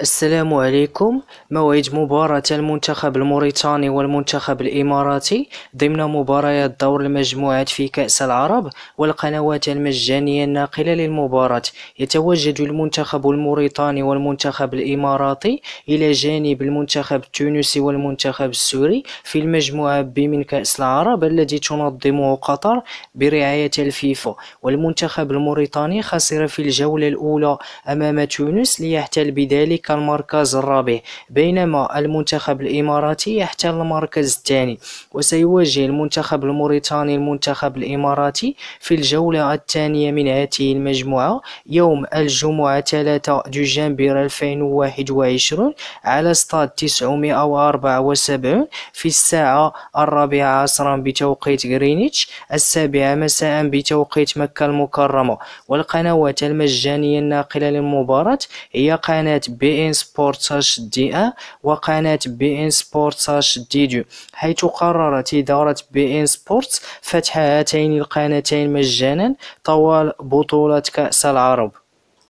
السلام عليكم موعد مباراة المنتخب الموريتاني والمنتخب الإماراتي ضمن مباريات دور المجموعات في كأس العرب والقنوات المجانية الناقلة للمباراة يتواجد المنتخب الموريتاني والمنتخب الإماراتي إلى جانب المنتخب التونسي والمنتخب السوري في المجموعة ب من كأس العرب الذي تنظمه قطر برعاية الفيفا والمنتخب الموريتاني خسر في الجولة الأولى أمام تونس ليحتل بذلك ذلك المركز الرابع بينما المنتخب الإماراتي يحتل المركز الثاني وسيواجه المنتخب الموريتاني المنتخب الإماراتي في الجولة الثانية من هذه المجموعة يوم الجمعة 3 دجنبر 2021 على استاد 974 في الساعة الرابعة عصرا بتوقيت غرينتش السابعة مساء بتوقيت مكة المكرمة والقنوات المجانية الناقلة للمباراة هي قناة بي بي ان سبورت اش دي ا أه؟ وقناة بي ان سبورت اش دي دو حيث قررت إدارة بي ان سبورت فتح هاتين القناتين مجانا طوال بطولة كأس العرب